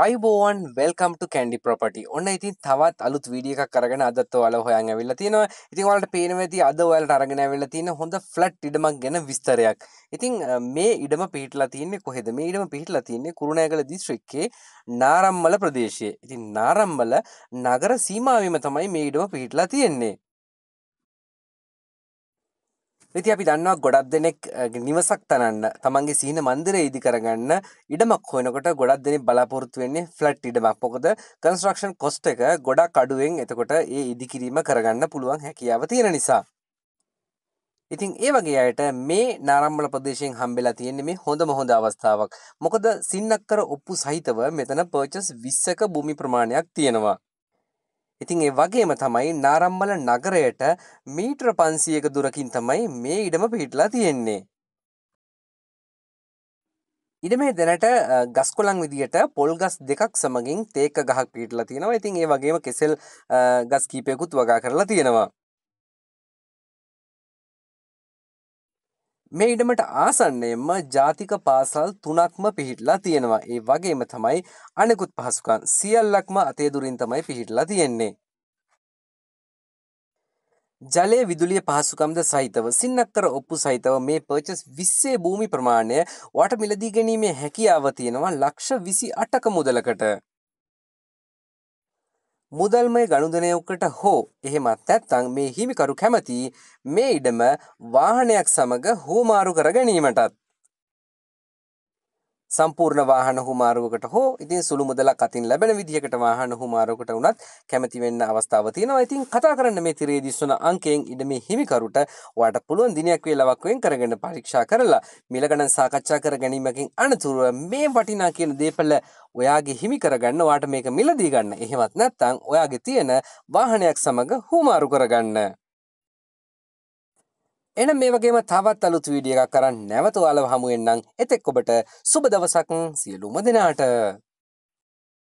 අයිබෝවන් වෙල්කම්ට කැඩි ප්‍රපටි ඔන්න ඉතින් තවත් අලුත් වීඩියක කරගෙන අදත් වල හොයන් ඇවිල්ල තියෙනවා ඉතින් වලට පේනවති අද වලට අරගෙන ඇවිල්ල තියෙන හොඳ ෆ්ලට් ඉඩමක් ගැන විස්තරයක් ඉතින් මේ ඉඩම පිහිටලා තියන්නේ කොහෙද මේ ඉඩම පිහිටලා තියන්නේ කුරුණෑගල දිස්ත්‍රික්කේ නාරම්මල ප්‍රදේශයේ ඉතින් නාරම්මල නගර සීමාවීම තමයි මේ ඉඩම පිහිටලා තියෙන්නේ ඉති අපි දන්නවා ගොඩක් දෙනෙක් නිවසක් තනන්න තමන්ගේ සිහින මන්දරය ඉදි කරගන්න ඉඩමක් හොනකොට ගොඩක් දෙනෙ බලාපොරත්තු වෙන්නේ ෆ්ලට් ඉඩමක් මොකද කන්ස්ට්‍රක්ෂන් කොස්ට එක ගොඩක් අඩුවෙන් එතකොට ඒ ඉදිකිරීම කරගන්න පුළුවන් හැකියාව තියෙන නිසා ඉතින් ඒ වගේ අයට මේ නාරම්බල ප්‍රදේශයෙන් හම්බෙලා තියෙන්නේ මේ හොඳ මොහොඳ අවස්ථාවක් මොකද සින්නක්කර ඔප්පු සහිතව මෙතන පර්චස් විස්සක භූමි ප්‍රමාණයක් තියෙනවා ඉතින් ඒ වගේම තමයි නාරම්මල නගරයට මීටර 500ක දුරකින් තමයි මේ ඉඩම පිහිටලා තියෙන්නේ. ඉඩමේ දැනට ගස්කොලන් විදියට පොල් ගස් දෙකක් සමගින් තේක ගහක් පිහිටලා තියෙනවා. ඉතින් ඒ වගේම කෙසෙල් ගස් කීපයකුත් වගා කරලා තියෙනවා. මේ ඉඩමට ආසන්නයෙන්ම ජාතික පාසල් තුනක්ම පිහිටලා තියෙනවා. ඒ වගේම තමයි අනෙකුත් පහසුකම් සියල්ලක්ම අතේදුරින් තමයි පිහිටලා තියෙන්නේ. ජලය විදුලිය පහසුකම්ද සහිතව සින්නත්තර ඔප්පු සහිතව මේ පර්චස් විස්සේ භූමි ප්‍රමාණය වට මිලදී ගැනීමේ හැකියාව තියෙනවා ලක්ෂ විසි අටක මුදලකට. මුදල්මය ගණුදනයකට හෝ එහෙමත් ඇත්තං මේ හිමිකරු කැමති මේ ඉඩම වාහනයක් සමඟ හෝමාරු කරගැනීමටත්. සම්පූර්ණ වාහන හුමාරුවකට හෝ ඉතින් සුළු මුදලක් අතින් ලැබෙන විදිහකට වාහන හුමාරුවකට වුණත් කැමති වෙන්න අවස්ථාව තියෙනවා. ඉතින් කතා කරන්න මේ තිරේ දිස්වන අංකයෙන් ඉඩමේ හිමිකරුට ඔයාට පුළුවන් දිනයක් වේලාවක් වෙන් කරගෙන පරීක්ෂා කරලා මිල ගණන් සාකච්ඡා කර ගැනීමකින් අනතුරුව මේ වටිනා කියන දේපළ ඔයාගේ හිමි කරගන්න ඔයාට මේක මිලදී ගන්න. එහෙමත් නැත්නම් ඔයාගේ තියෙන වාහනයක් සමග හුමාරු කරගන්න. එන මේ වගේම තවත් අලුත් වීඩිය එකක් කරන්න නැවතු අලව හමුවෙන්න්නම් එතෙක් ඔබට සුබ දවසක් සියලුම දෙනාට